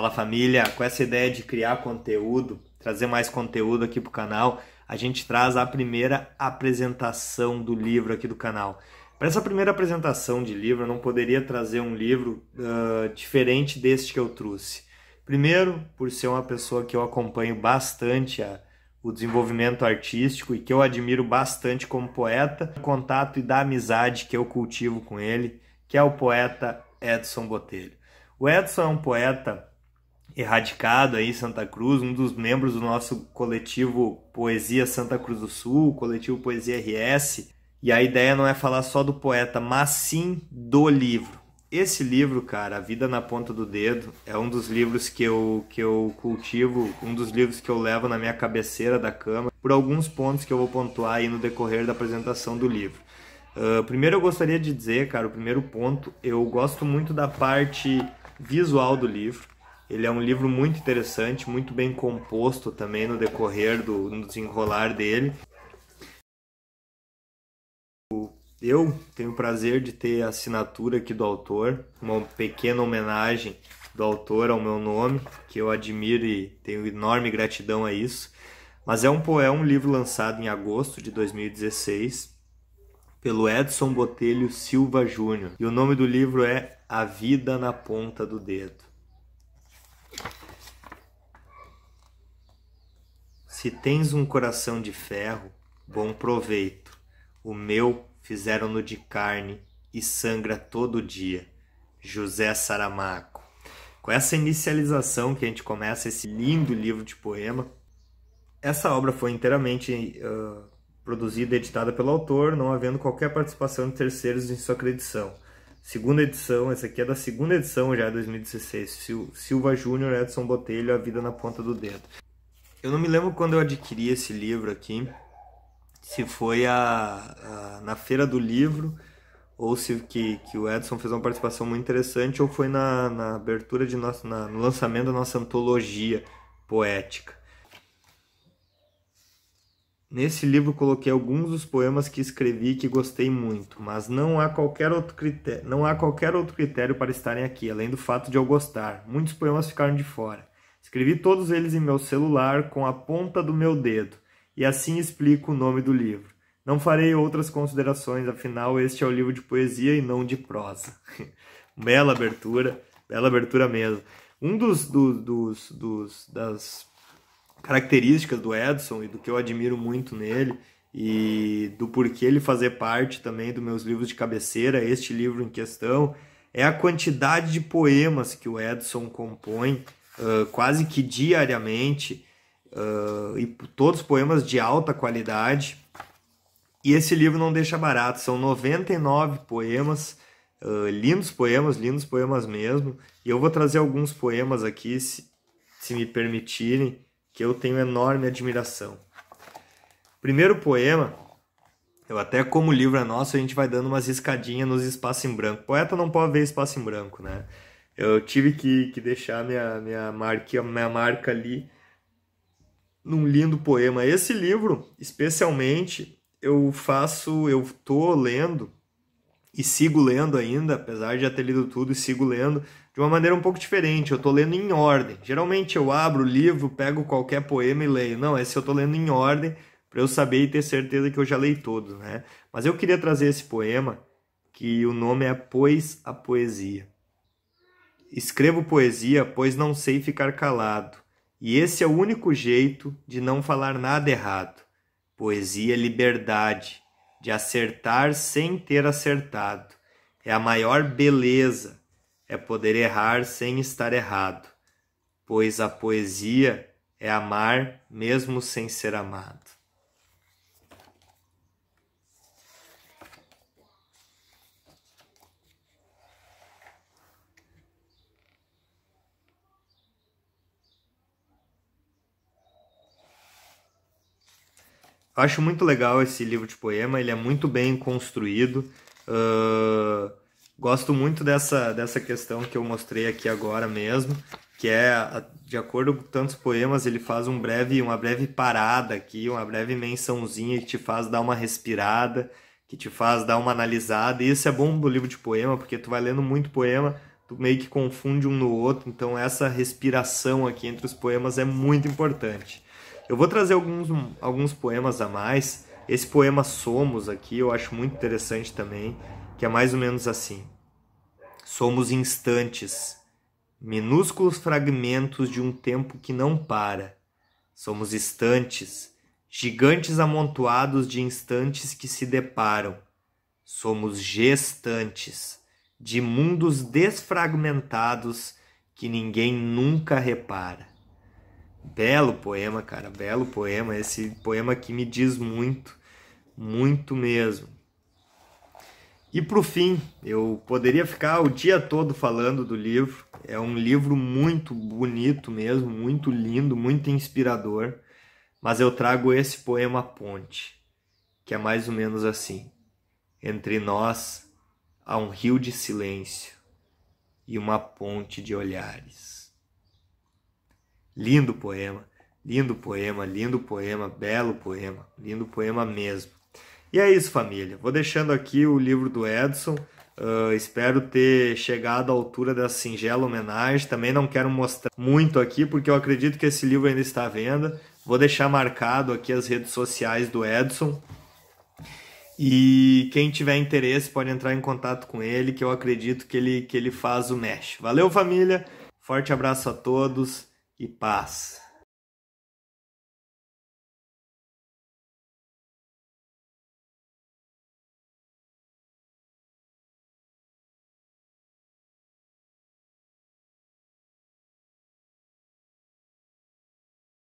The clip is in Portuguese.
Fala família, com essa ideia de criar conteúdo, trazer mais conteúdo aqui para o canal, a gente traz a primeira apresentação do livro aqui do canal. Para essa primeira apresentação de livro, eu não poderia trazer um livro uh, diferente deste que eu trouxe. Primeiro, por ser uma pessoa que eu acompanho bastante a, o desenvolvimento artístico e que eu admiro bastante como poeta, o contato e da amizade que eu cultivo com ele, que é o poeta Edson Botelho. O Edson é um poeta erradicado aí Santa Cruz, um dos membros do nosso coletivo Poesia Santa Cruz do Sul, coletivo Poesia RS. E a ideia não é falar só do poeta, mas sim do livro. Esse livro, cara, A Vida na Ponta do Dedo, é um dos livros que eu, que eu cultivo, um dos livros que eu levo na minha cabeceira da cama, por alguns pontos que eu vou pontuar aí no decorrer da apresentação do livro. Uh, primeiro eu gostaria de dizer, cara, o primeiro ponto, eu gosto muito da parte visual do livro. Ele é um livro muito interessante, muito bem composto também no decorrer do no desenrolar dele. Eu tenho o prazer de ter a assinatura aqui do autor, uma pequena homenagem do autor ao meu nome, que eu admiro e tenho enorme gratidão a isso. Mas é um poema, é um livro lançado em agosto de 2016 pelo Edson Botelho Silva Júnior. E o nome do livro é A Vida na Ponta do Dedo. Se tens um coração de ferro, bom proveito. O meu fizeram-no de carne e sangra todo dia. José Saramago. Com essa inicialização que a gente começa esse lindo livro de poema, essa obra foi inteiramente uh, produzida e editada pelo autor, não havendo qualquer participação de terceiros em sua credição. Segunda edição, essa aqui é da segunda edição já, 2016. É Silva Júnior, Edson Botelho, A Vida na Ponta do Dedo. Eu não me lembro quando eu adquiri esse livro aqui, se foi a, a na feira do livro ou se que, que o Edson fez uma participação muito interessante, ou foi na, na abertura de nosso, na, no lançamento da nossa antologia poética. Nesse livro coloquei alguns dos poemas que escrevi que gostei muito, mas não há qualquer outro critério, não há qualquer outro critério para estarem aqui, além do fato de eu gostar. Muitos poemas ficaram de fora. Escrevi todos eles em meu celular com a ponta do meu dedo, e assim explico o nome do livro. Não farei outras considerações, afinal, este é o livro de poesia e não de prosa. bela abertura, bela abertura mesmo. Um dos, dos, dos, dos, das características do Edson e do que eu admiro muito nele e do porquê ele fazer parte também dos meus livros de cabeceira, este livro em questão, é a quantidade de poemas que o Edson compõe quase que diariamente, uh, e todos poemas de alta qualidade. E esse livro não deixa barato, são 99 poemas, uh, lindos poemas, lindos poemas mesmo. E eu vou trazer alguns poemas aqui, se, se me permitirem, que eu tenho enorme admiração. Primeiro poema, eu até como o livro é nosso, a gente vai dando umas riscadinhas nos espaços em branco. Poeta não pode ver espaço em branco, né? Eu tive que, que deixar minha, minha, marca, minha marca ali num lindo poema. Esse livro, especialmente, eu faço, eu tô lendo e sigo lendo ainda, apesar de já ter lido tudo e sigo lendo de uma maneira um pouco diferente. Eu tô lendo em ordem. Geralmente eu abro o livro, pego qualquer poema e leio. Não, esse eu tô lendo em ordem para eu saber e ter certeza que eu já leio todos, né? Mas eu queria trazer esse poema que o nome é Pois a Poesia. Escrevo poesia, pois não sei ficar calado, e esse é o único jeito de não falar nada errado. Poesia é liberdade, de acertar sem ter acertado. É a maior beleza, é poder errar sem estar errado, pois a poesia é amar mesmo sem ser amado. Acho muito legal esse livro de poema, ele é muito bem construído. Uh, gosto muito dessa, dessa questão que eu mostrei aqui agora mesmo, que é, de acordo com tantos poemas, ele faz um breve, uma breve parada aqui, uma breve mençãozinha que te faz dar uma respirada, que te faz dar uma analisada. E isso é bom do livro de poema, porque tu vai lendo muito poema, tu meio que confunde um no outro, então essa respiração aqui entre os poemas é muito importante. Eu vou trazer alguns, alguns poemas a mais. Esse poema Somos aqui eu acho muito interessante também, que é mais ou menos assim. Somos instantes, minúsculos fragmentos de um tempo que não para. Somos instantes, gigantes amontoados de instantes que se deparam. Somos gestantes, de mundos desfragmentados que ninguém nunca repara. Belo poema, cara, belo poema. Esse poema que me diz muito, muito mesmo. E para o fim, eu poderia ficar o dia todo falando do livro. É um livro muito bonito mesmo, muito lindo, muito inspirador. Mas eu trago esse poema Ponte, que é mais ou menos assim: Entre nós há um rio de silêncio e uma ponte de olhares. Lindo poema, lindo poema, lindo poema, belo poema, lindo poema mesmo. E é isso, família. Vou deixando aqui o livro do Edson. Uh, espero ter chegado à altura dessa singela homenagem. Também não quero mostrar muito aqui, porque eu acredito que esse livro ainda está à venda. Vou deixar marcado aqui as redes sociais do Edson. E quem tiver interesse pode entrar em contato com ele, que eu acredito que ele, que ele faz o mesh. Valeu, família! Forte abraço a todos e paz.